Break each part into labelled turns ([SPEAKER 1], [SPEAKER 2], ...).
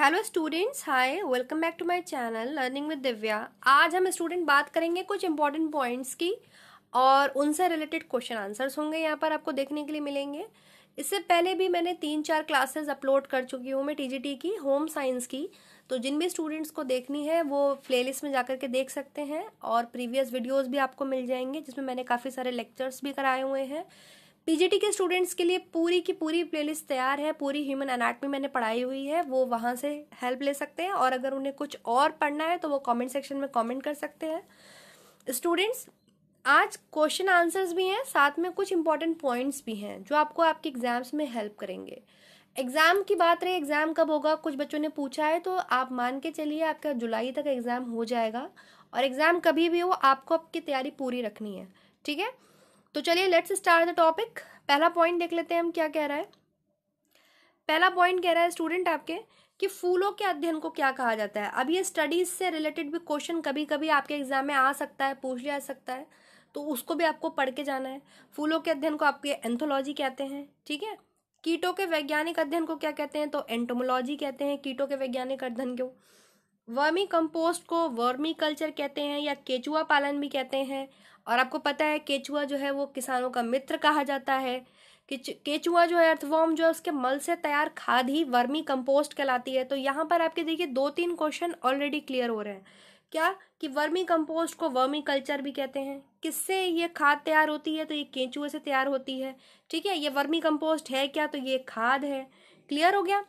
[SPEAKER 1] Hello students hi welcome back to my channel learning with Divya आज हम student बात करेंगे कुछ इंपॉर्टेंट पॉइंट्स की और उनसे रिलेटेड क्वेश्चन आंसर्स होंगे यहाँ पर आपको देखने के लिए मिलेंगे इससे पहले भी मैंने तीन चार क्लासेस अपलोड कर चुकी हूँ मैं टीजीटी की होम साइंस की तो जिन भी स्टूडेंट्स को देखनी है वो प्ले में जा के देख सकते हैं और प्रीवियस वीडियोज़ भी आपको मिल जाएंगे जिसमें मैंने काफ़ी सारे लेक्चर्स भी कराए हुए हैं पीजीटी के स्टूडेंट्स के लिए पूरी की पूरी प्लेलिस्ट तैयार है पूरी ह्यूमन एनाटमी मैंने पढ़ाई हुई है वो वहाँ से हेल्प ले सकते हैं और अगर उन्हें कुछ और पढ़ना है तो वो कमेंट सेक्शन में कमेंट कर सकते हैं स्टूडेंट्स आज क्वेश्चन आंसर्स भी हैं साथ में कुछ इंपॉर्टेंट पॉइंट्स भी हैं जो आपको आपके एग्जाम्स में हेल्प करेंगे एग्ज़ाम की बात रही एग्ज़ाम कब होगा कुछ बच्चों ने पूछा है तो आप मान के चलिए आपका जुलाई तक एग्ज़ाम हो जाएगा और एग्ज़ाम कभी भी हो आपको आपकी तैयारी पूरी रखनी है ठीक है तो चलिए लेट्स स्टार्ट द टॉपिक पहला पॉइंट देख लेते हैं हम क्या कह रहा है पहला पॉइंट कह रहा है स्टूडेंट आपके कि फूलों के अध्ययन को क्या कहा जाता है अब ये स्टडीज से रिलेटेड भी क्वेश्चन कभी कभी आपके एग्जाम में आ सकता है पूछ लिया जा सकता है तो उसको भी आपको पढ़ के जाना है फूलों के अध्ययन को आपके एंथोलॉजी कहते हैं ठीक है कीटों के वैज्ञानिक अध्ययन को क्या कहते हैं तो एंटोमोलॉजी कहते हैं कीटों के वैज्ञानिक अध्ययन को वर्मी कंपोस्ट को वर्मी कल्चर कहते हैं या केचुआ पालन भी कहते हैं और आपको पता है केचुआ जो है वो किसानों का मित्र कहा जाता है केचुआ जो है अर्थवॉर्म जो है उसके मल से तैयार खाद ही वर्मी कंपोस्ट कहलाती है तो यहाँ पर आपके देखिए दो तीन क्वेश्चन ऑलरेडी क्लियर हो रहे हैं क्या कि वर्मी कंपोस्ट को वर्मी कल्चर भी कहते हैं किससे ये खाद तैयार होती है तो ये केंचुए से तैयार होती है ठीक है ये वर्मी कंपोस्ट है क्या तो ये खाद है क्लियर हो गया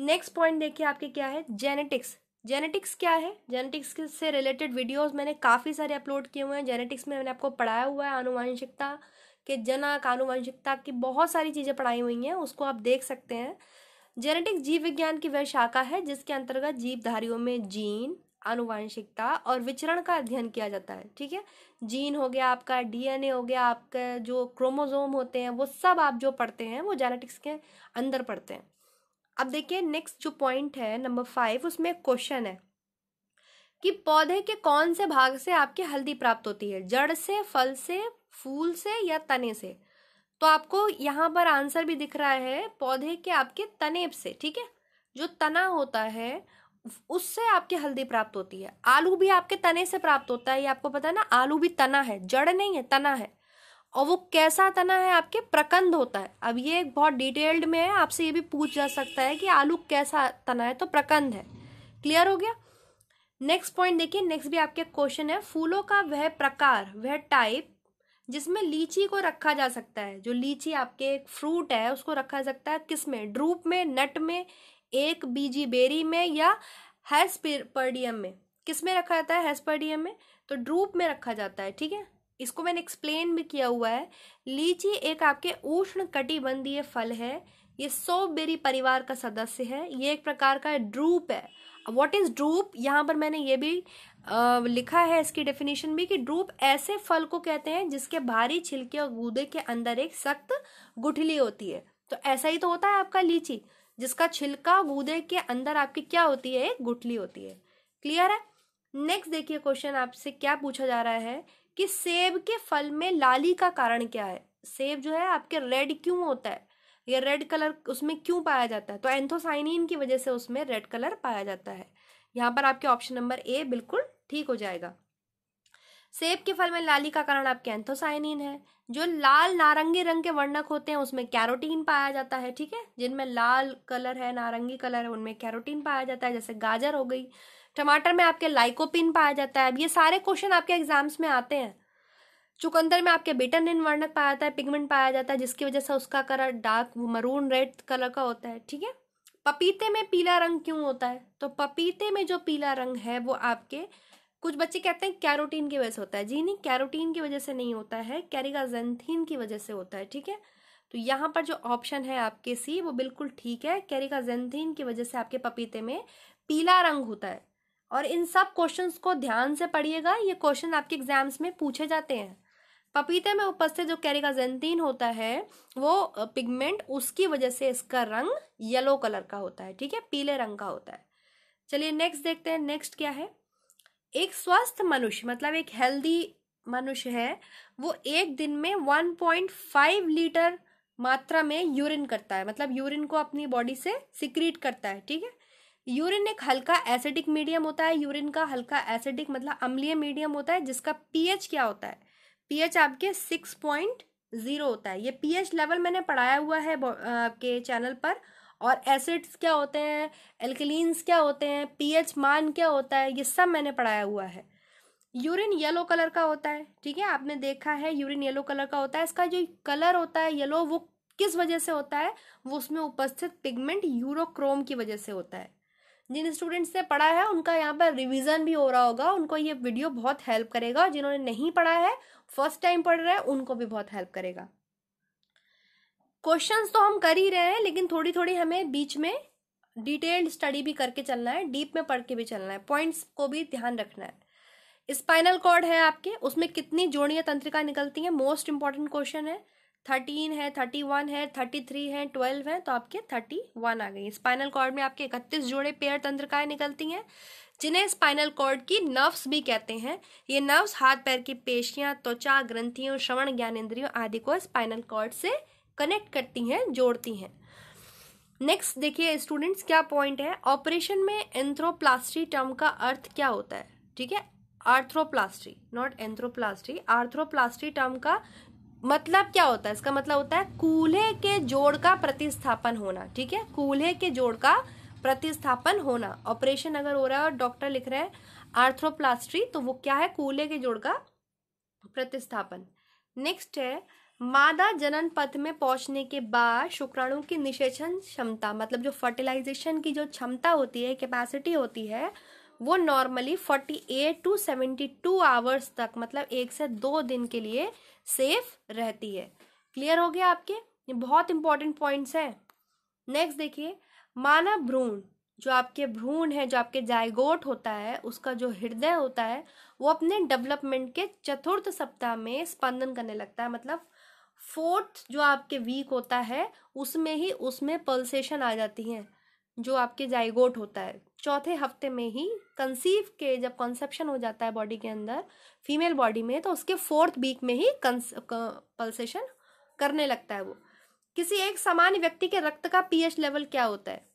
[SPEAKER 1] नेक्स्ट पॉइंट देखिए आपके क्या है जेनेटिक्स जेनेटिक्स क्या है जेनेटिक्स से रिलेटेड वीडियोस मैंने काफ़ी सारे अपलोड किए हुए हैं जेनेटिक्स में मैंने आपको पढ़ाया हुआ है आनुवंशिकता के जनक आनुवंशिकता की बहुत सारी चीज़ें पढ़ाई हुई हैं उसको आप देख सकते हैं जेनेटिक्स जीव विज्ञान की वह शाखा है जिसके अंतर्गत जीवधारियों में जीन आनुवंशिकता और विचरण का अध्ययन किया जाता है ठीक है जीन हो गया आपका डीएनए हो गया आपका जो क्रोमोजोम होते हैं वो सब आप जो पढ़ते हैं वो जेनेटिक्स के अंदर पढ़ते हैं अब देखिए नेक्स्ट जो पॉइंट है नंबर फाइव उसमें क्वेश्चन है कि पौधे के कौन से भाग से आपकी हल्दी प्राप्त होती है जड़ से फल से फूल से या तने से तो आपको यहाँ पर आंसर भी दिख रहा है पौधे के आपके तने से ठीक है जो तना होता है उससे आपकी हल्दी प्राप्त होती है आलू भी आपके तने से प्राप्त होता है ये आपको पता है ना आलू भी तना है जड़ नहीं है तना है और वो कैसा तना है आपके प्रकंद होता है अब ये बहुत डिटेल्ड में है आपसे ये भी पूछ जा सकता है कि आलू कैसा तना है तो प्रकंद है क्लियर हो गया नेक्स्ट पॉइंट देखिए नेक्स्ट भी आपके क्वेश्चन है फूलों का वह प्रकार वह टाइप जिसमें लीची को रखा जा सकता है जो लीची आपके एक फ्रूट है उसको रखा जा सकता है किस में ड्रूप में नट में एक बीजी बेरी में या हैस्पर्डियम में किस में रखा जाता है हैस्पर्डियम में तो ड्रूप में रखा जाता है ठीक है इसको मैंने एक्सप्लेन भी किया हुआ है लीची एक आपके उष्ण कटिबंधीय फल है ये सौ बेरी परिवार का सदस्य है ये एक प्रकार का ड्रूप है वॉट इज ड्रूप यहाँ पर मैंने ये भी आ, लिखा है इसकी डेफिनेशन भी कि ड्रूप ऐसे फल को कहते हैं जिसके भारी छिलके और गूदे के अंदर एक सख्त गुठली होती है तो ऐसा ही तो होता है आपका लीची जिसका छिलका गूदे के अंदर आपकी क्या होती है एक गुठली होती है क्लियर है नेक्स्ट देखिए क्वेश्चन आपसे क्या पूछा जा रहा है कि सेब के फल में लाली का कारण क्या है सेब जो है आपके रेड क्यों होता है या रेड कलर उसमें क्यों पाया जाता है तो एंथोसाइनिन की वजह से उसमें रेड कलर पाया जाता है यहाँ पर आपके ऑप्शन नंबर ए बिल्कुल ठीक हो जाएगा सेब के फल में लाली का कारण आपके एंथोसाइनिन है जो लाल नारंगी रंग के वर्णक होते हैं उसमें कैरोटीन पाया जाता है ठीक है जिनमें लाल कलर है नारंगी कलर है उनमें कैरोटीन पाया जाता है जैसे गाजर हो गई टमाटर में आपके लाइकोपिन पाया जाता है अब ये सारे क्वेश्चन आपके एग्जाम्स में आते हैं चुकंदर में आपके इन वर्णक पाया जाता है पिगमेंट पाया जाता है जिसकी वजह से उसका colour dark maroon red colour का होता है ठीक है पपीते में पीला रंग क्यों होता है तो पपीते में जो पीला रंग है वो आपके कुछ बच्चे कहते हैं कैरोटीन की वजह से होता है जी नहीं कैरोटीन की वजह से नहीं होता है कैरिकाजेंथीन की वजह से होता है ठीक है तो यहाँ पर जो ऑप्शन है आपके सी वो बिल्कुल ठीक है कैरिकाजेंथीन की वजह से आपके पपीते में पीला रंग होता है और इन सब क्वेश्चंस को ध्यान से पढ़िएगा ये क्वेश्चन आपके एग्जाम्स में पूछे जाते हैं पपीते में उपस्थित जो कैरिकाजेंटीन होता है वो पिगमेंट उसकी वजह से इसका रंग येलो कलर का होता है ठीक है पीले रंग का होता है चलिए नेक्स्ट देखते हैं नेक्स्ट क्या है एक स्वस्थ मनुष्य मतलब एक हेल्दी मनुष्य है वो एक दिन में 1.5 लीटर मात्रा में यूरिन करता है मतलब यूरिन को अपनी बॉडी से सिक्रीट करता है ठीक है यूरिन एक हल्का एसिडिक मीडियम होता है यूरिन का हल्का एसिडिक मतलब अम्लीय मीडियम होता है जिसका पीएच क्या होता है पीएच आपके सिक्स पॉइंट जीरो होता है ये पीएच लेवल मैंने पढ़ाया हुआ है आपके चैनल पर और एसिड्स क्या होते हैं एल्कलीन्स क्या होते हैं पीएच मान क्या होता है ये सब मैंने पढ़ाया हुआ है यूरिन येलो कलर का होता है ठीक है आपने देखा है यूरिन येलो कलर का होता है इसका जो कलर होता है येलो वो किस वजह से होता है वो उसमें उपस्थित पिगमेंट यूरोक्रोम की वजह से होता है जिन स्टूडेंट्स ने पढ़ा है उनका यहाँ पर रिवीजन भी हो रहा होगा उनको ये वीडियो बहुत हेल्प करेगा जिन्होंने नहीं पढ़ा है फर्स्ट टाइम पढ़ रहे हैं उनको भी बहुत हेल्प करेगा क्वेश्चंस तो हम कर ही रहे हैं लेकिन थोड़ी थोड़ी हमें बीच में डिटेल्ड स्टडी भी करके चलना है डीप में पढ़ के भी चलना है पॉइंट्स को भी ध्यान रखना है स्पाइनल कॉर्ड है आपके उसमें कितनी जोड़ियाँ तंत्रिका निकलती हैं मोस्ट इंपॉर्टेंट क्वेश्चन है थर्टीन है थर्टी वन है थर्टी थ्री है ट्वेल्व है तो आपके थर्टी वन आ गई स्पाइनल कॉर्ड में आपके इकतीस जोड़े पेयर तंत्रिकाएं निकलती हैं जिन्हें स्पाइनल कॉर्ड की नर्व्स भी कहते हैं ये नर्व्स हाथ पैर की पेशियां त्वचा ग्रंथियों श्रवण ज्ञानेन्द्रियों आदि को स्पाइनल कॉर्ड से कनेक्ट करती हैं जोड़ती हैं नेक्स्ट देखिए स्टूडेंट्स क्या पॉइंट है ऑपरेशन में एंथ्रोप्लास्टी टर्म का अर्थ क्या होता है ठीक है arthroplasty not anthroplasty arthroplasty term का मतलब क्या होता है इसका मतलब होता है कूल्हे के जोड़ का प्रतिस्थापन होना ठीक है कूल्हे के जोड़ का प्रतिस्थापन होना ऑपरेशन अगर हो रहा है और डॉक्टर लिख रहे हैं आर्थ्रोप्लास्ट्री तो वो क्या है कूल्हे के जोड़ का प्रतिस्थापन नेक्स्ट है मादा जनन पथ में पहुंचने के बाद शुक्राणु की निषेचन क्षमता मतलब जो फर्टिलाइजेशन की जो क्षमता होती है कैपेसिटी होती है वो नॉर्मली 48 टू टू आवर्स तक मतलब एक से दो दिन के लिए सेफ रहती है क्लियर हो गया आपके ये बहुत इंपॉर्टेंट पॉइंट्स हैं नेक्स्ट देखिए माना भ्रूण जो आपके भ्रूण है जो आपके जायगोट होता है उसका जो हृदय होता है वो अपने डेवलपमेंट के चतुर्थ सप्ताह में स्पंदन करने लगता है मतलब फोर्थ जो आपके वीक होता है उसमें ही उसमें पल्सेशन आ जाती हैं जो आपके जाइगोट होता है चौथे हफ्ते में ही कंसीव के जब कंसेप्शन हो जाता है बॉडी के अंदर फीमेल बॉडी में तो उसके फोर्थ वीक में ही पल्सेशन करने लगता है वो किसी एक सामान्य व्यक्ति के रक्त का पीएच लेवल क्या होता है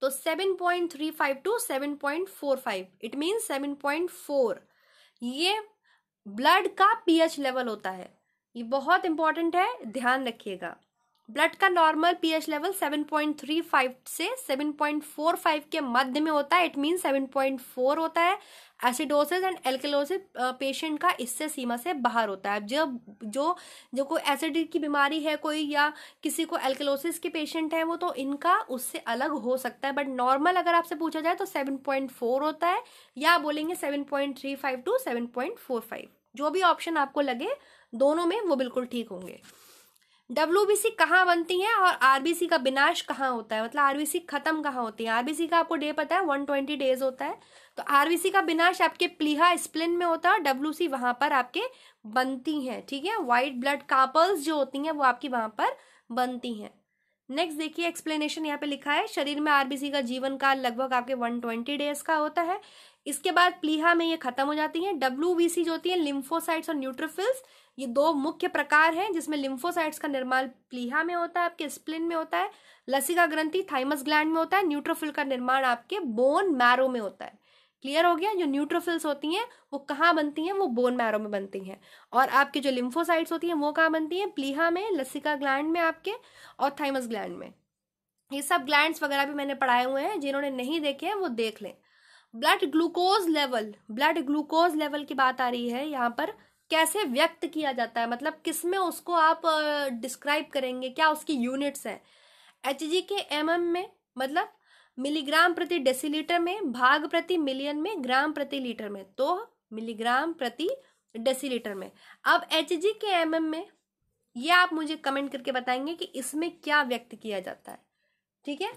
[SPEAKER 1] तो 7.35 टू 7.45 इट पॉइंट 7.4 ये ब्लड का पीएच लेवल होता है ये बहुत इंपॉर्टेंट है ध्यान रखिएगा ब्लड का नॉर्मल पीएच लेवल 7.35 से 7.45 के मध्य में होता है इट मीन 7.4 होता है एसिडोसिस एंड एल्केलोसिस पेशेंट का इससे सीमा से बाहर होता है जब जो जो कोई एसिड की बीमारी है कोई या किसी को एल्केलोसिस के पेशेंट है वो तो इनका उससे अलग हो सकता है बट नॉर्मल अगर आपसे पूछा जाए तो 7.4 होता है या बोलेंगे 7.35 टू 7.45 जो भी ऑप्शन आपको लगे दोनों में वो बिल्कुल ठीक होंगे डब्ल्यू बी सी कहाँ बनती है और आरबीसी का विनाश कहाँ होता है मतलब आरबीसी खत्म कहाँ होती है आरबीसी का आपको डे पता है वन ट्वेंटी डेज होता है तो आरबीसी का विनाश आपके प्लीहा स्प्लिन में होता है और सी वहां पर आपके बनती हैं ठीक है वाइट ब्लड कापल्स जो होती हैं वो आपकी वहां पर बनती हैं नेक्स्ट देखिए एक्सप्लेनेशन यहाँ पे लिखा है शरीर में आरबीसी का जीवन काल लगभग आपके वन ट्वेंटी डेज का होता है इसके बाद प्लीहा में ये खत्म हो जाती है डब्ल्यू बी सी जो होती है लिम्फोसाइट्स और न्यूट्रोफिल्स ये दो मुख्य प्रकार हैं जिसमें लिम्फोसाइट्स का निर्माण प्लीहा में होता है आपके स्प्लिन में होता है लसिका ग्रंथि थाइमस ग्लैंड में होता है न्यूट्रोफिल का निर्माण आपके बोन मैरो में होता है क्लियर हो गया जो न्यूट्रोफिल्स होती हैं वो कहाँ बनती हैं वो बोन मैरो में बनती हैं और आपके जो लिम्फोसाइट्स होती हैं वो कहाँ बनती हैं प्लीहा में लसिका ग्लैंड में आपके और थाइमस ग्लैंड में ये सब ग्लैंड्स वगैरह भी मैंने पढ़ाए हुए हैं जिन्होंने नहीं देखे हैं वो देख लें blood glucose level blood glucose level की बात आ रही है यहाँ पर कैसे व्यक्त किया जाता है मतलब किस में उसको आप डिस्क्राइब करेंगे क्या उसकी यूनिट्स हैं एच जी के एम एम में मतलब मिलीग्राम प्रति डेसीलीटर में भाग प्रति मिलियन में ग्राम प्रति लीटर में तो मिलीग्राम प्रति डेसीलीटर में अब एच जी के एम एम में ये आप मुझे कमेंट करके बताएंगे कि इसमें क्या व्यक्त किया जाता है ठीक है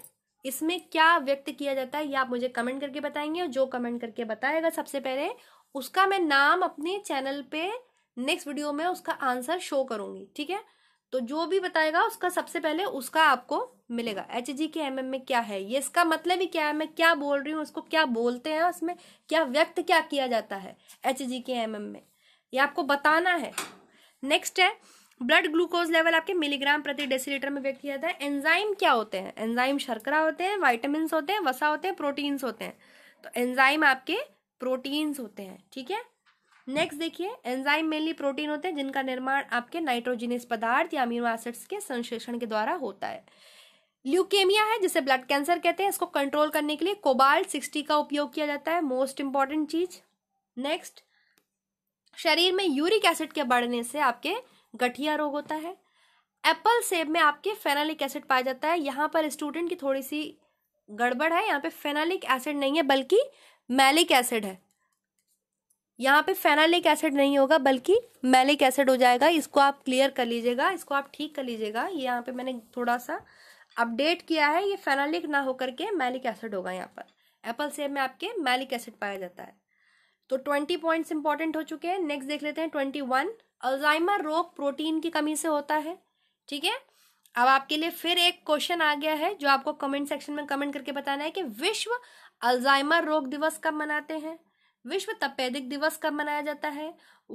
[SPEAKER 1] इसमें क्या व्यक्त किया जाता है ये आप मुझे कमेंट करके बताएंगे और जो कमेंट करके बताएगा सबसे पहले उसका मैं नाम अपने चैनल पे नेक्स्ट वीडियो में उसका आंसर शो करूंगी ठीक है तो जो भी बताएगा उसका सबसे पहले उसका आपको मिलेगा एच जी के एम एम में क्या है ये इसका मतलब ही क्या है मैं क्या बोल रही हूँ उसको क्या बोलते हैं उसमें क्या व्यक्त क्या किया जाता है एच जी के एम एम में ये आपको बताना है नेक्स्ट है ब्लड ग्लूकोज लेवल आपके मिलीग्राम प्रति डेसीलीटर में व्यक्त किया जाता है एंजाइम क्या होते हैं एंजाइम शर्करा होते हैं वाइटामस होते हैं वसा होते हैं प्रोटीन्स होते हैं तो एंजाइम आपके प्रोटीन्स होते हैं ठीक है नेक्स्ट देखिए एंजाइम मेनली प्रोटीन होते हैं जिनका निर्माण आपके नाइट्रोजीनियस पदार्थ या अमीनो एसिड्स के संश्लेषण के द्वारा होता है ल्यूकेमिया है जिसे ब्लड कैंसर कहते हैं इसको कंट्रोल करने के लिए कोबाल्ट सिक्सटी का उपयोग किया जाता है मोस्ट इंपॉर्टेंट चीज नेक्स्ट शरीर में यूरिक एसिड के बढ़ने से आपके गठिया रोग होता है एप्पल सेब में आपके फेनालिक एसिड पाया जाता है यहाँ पर स्टूडेंट की थोड़ी सी गड़बड़ है यहाँ पे फेनालिक एसिड नहीं है बल्कि मैलिक एसिड है यहाँ पे फेनालिक एसिड नहीं होगा बल्कि मैलिक एसिड हो जाएगा इसको आप क्लियर कर लीजिएगा इसको आप ठीक कर लीजिएगा ये यहाँ पे मैंने थोड़ा सा अपडेट किया है ये फेनालिक ना होकर के मैलिक एसिड होगा यहाँ पर एप्पल सेब में आपके मैलिक एसिड पाया जाता है तो ट्वेंटी पॉइंट्स इंपॉर्टेंट हो चुके हैं नेक्स्ट देख लेते हैं ट्वेंटी वन अल्जाइमर रोग प्रोटीन की कमी से होता है ठीक है अब आपके लिए फिर एक क्वेश्चन आ गया है जो आपको कमेंट सेक्शन में कमेंट करके बताना है कि विश्व अल्जाइमर रोग दिवस कब मनाते हैं विश्व तपेदिक दिवस कब मनाया जाता है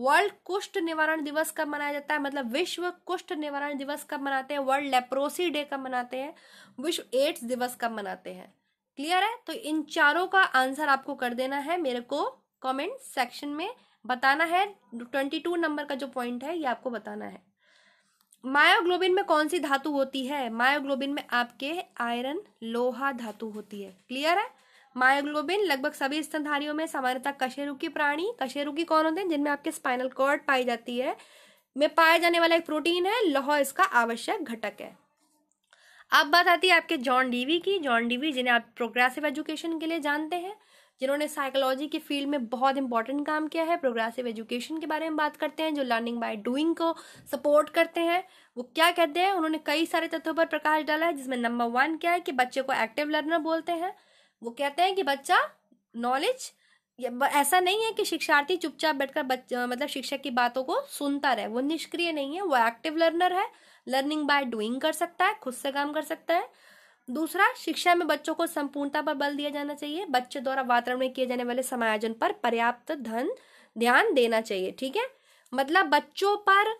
[SPEAKER 1] वर्ल्ड कुष्ठ निवारण दिवस कब मनाया जाता है मतलब विश्व कुष्ठ निवारण दिवस कब मनाते हैं वर्ल्ड लेप्रोसी डे कब मनाते हैं विश्व एड्स दिवस कब मनाते हैं क्लियर है तो इन चारों का आंसर आपको कर देना है मेरे को कमेंट सेक्शन में बताना है ट्वेंटी टू नंबर का जो पॉइंट है ये आपको बताना है मायोग्लोबिन में कौन सी धातु होती है मायोग्लोबिन में आपके आयरन लोहा धातु होती है क्लियर है मायोग्लोबिन लगभग सभी स्तनधारियों में सामान्यतः कशेरुकी की प्राणी कशेरुकी की कौन होते हैं जिनमें आपके स्पाइनल कॉर्ड पाई जाती है में पाया जाने वाला एक प्रोटीन है लोह इसका आवश्यक घटक है अब बात आती है आपके जॉन डीवी की जॉन डीवी जिन्हें आप प्रोग्रेसिव एजुकेशन के लिए जानते हैं जिन्होंने साइकोलॉजी के फील्ड में बहुत इंपॉर्टेंट काम किया है प्रोग्रेसिव एजुकेशन के बारे में बात करते हैं जो लर्निंग बाय डूइंग को सपोर्ट करते हैं वो क्या कहते हैं उन्होंने कई सारे तत्वों पर प्रकाश डाला है जिसमें नंबर वन क्या है कि बच्चे को एक्टिव लर्नर बोलते हैं वो कहते हैं कि बच्चा नॉलेज ऐसा नहीं है कि शिक्षार्थी चुपचाप बैठकर मतलब शिक्षक की बातों को सुनता रहे वो निष्क्रिय नहीं है वो एक्टिव लर्नर है लर्निंग बाय डूइंग कर सकता है खुद से काम कर सकता है दूसरा शिक्षा में बच्चों को संपूर्णता पर बल दिया जाना चाहिए बच्चे द्वारा वातावरण में किए जाने वाले समायोजन पर पर्याप्त धन ध्यान देना चाहिए ठीक है मतलब बच्चों पर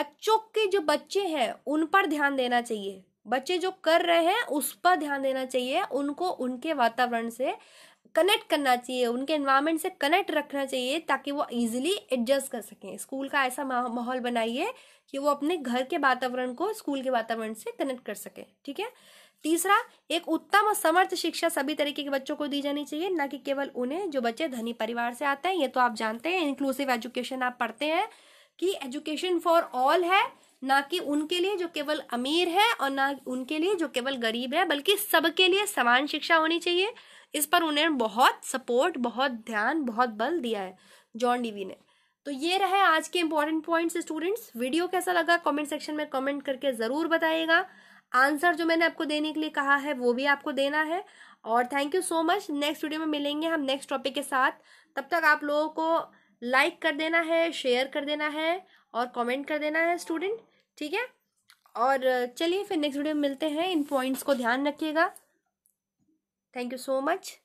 [SPEAKER 1] बच्चों के जो बच्चे हैं उन पर ध्यान देना चाहिए बच्चे जो कर रहे हैं उस पर ध्यान देना चाहिए उनको उनके वातावरण से कनेक्ट करना चाहिए उनके इन्वायरमेंट से कनेक्ट रखना चाहिए ताकि वो इजीली एडजस्ट कर सकें स्कूल का ऐसा माहौल बनाइए कि वो अपने घर के वातावरण को स्कूल के वातावरण से कनेक्ट कर सके ठीक है तीसरा एक उत्तम और समर्थ शिक्षा सभी तरीके के बच्चों को दी जानी चाहिए ना कि केवल उन्हें जो बच्चे धनी परिवार से आते हैं ये तो आप जानते हैं इंक्लूसिव एजुकेशन आप पढ़ते हैं कि एजुकेशन फॉर ऑल है ना कि उनके लिए जो केवल अमीर है और ना उनके लिए जो केवल गरीब है बल्कि सबके लिए समान शिक्षा होनी चाहिए इस पर उन्हें बहुत सपोर्ट बहुत ध्यान बहुत बल दिया है जॉन डीवी ने तो ये रहे आज के इंपॉर्टेंट पॉइंट्स स्टूडेंट्स वीडियो कैसा लगा कमेंट सेक्शन में कमेंट करके ज़रूर बताइएगा आंसर जो मैंने आपको देने के लिए कहा है वो भी आपको देना है और thank you so much next video में मिलेंगे हम नेक्स्ट टॉपिक के साथ तब तक आप लोगों को लाइक कर देना है शेयर कर देना है और कॉमेंट कर देना है स्टूडेंट ठीक है और चलिए फिर नेक्स्ट वीडियो में मिलते हैं इन पॉइंट्स को ध्यान रखिएगा Thank you so much.